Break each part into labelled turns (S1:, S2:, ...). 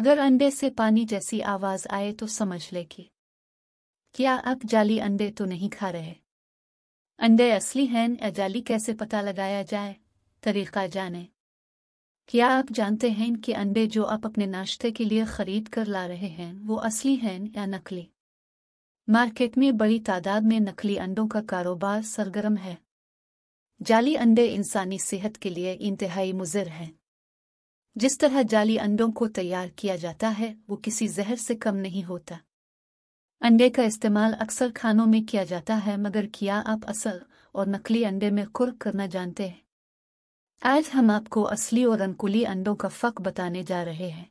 S1: अगर अंडे से पानी जैसी आवाज आए तो समझ ले कि क्या आप जाली अंडे तो नहीं खा रहे अंडे असली हैं या जाली कैसे पता लगाया जाए तरीका जाने क्या आप जानते हैं कि अंडे जो आप अपने नाश्ते के लिए खरीद कर ला रहे हैं वो असली हैं या नकली मार्केट में बड़ी तादाद में नकली अंडों का कारोबार सरगर्म है जाली अंडे इंसानी सेहत के लिए इंतहाई मुजिर हैं जिस तरह जाली अंडों को तैयार किया जाता है वो किसी जहर से कम नहीं होता अंडे का इस्तेमाल अक्सर खानों में किया जाता है मगर क्या आप असल और नकली अंडे में कुर्क करना जानते हैं आज हम आपको असली और अनकुली अंडों का फक बताने जा रहे हैं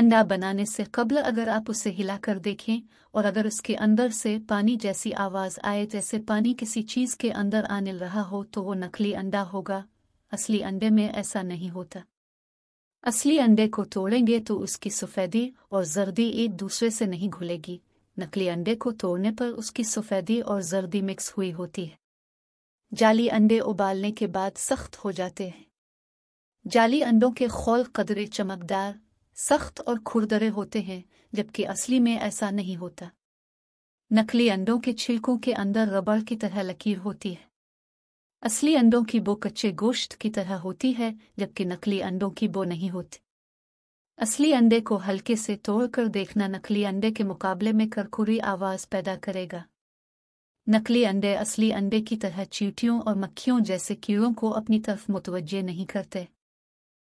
S1: अंडा बनाने से कबल अगर आप उसे हिलाकर देखें और अगर उसके अंदर से पानी जैसी आवाज आए जैसे पानी किसी चीज के अंदर आने रहा हो तो वो नकली अंडा होगा असली अंडे में ऐसा नहीं होता असली अंडे को तोड़ेंगे तो उसकी सफ़ेदी और जर्दी एक दूसरे से नहीं घुलेगी नकली अंडे को तोड़ने पर उसकी सफ़ेदी और जर्दी मिक्स हुई होती है जाली अंडे उबालने के बाद सख्त हो जाते हैं जाली अंडों के खोल कदरे चमकदार सख्त और खुरदरे होते हैं जबकि असली में ऐसा नहीं होता नकली अंडों के छिलकों के अंदर रबड़ की तरह लकीर होती है असली अंडों की बो कच्चे गोश्त की तरह होती है जबकि नकली अंडों की बो नहीं होती असली अंडे को हल्के से तोड़कर देखना नकली अंडे के मुकाबले में करकुरी आवाज पैदा करेगा नकली अंडे असली अंडे की तरह चीटियों और मक्खियों जैसे कीड़ों को अपनी तरफ मुतवजह नहीं करते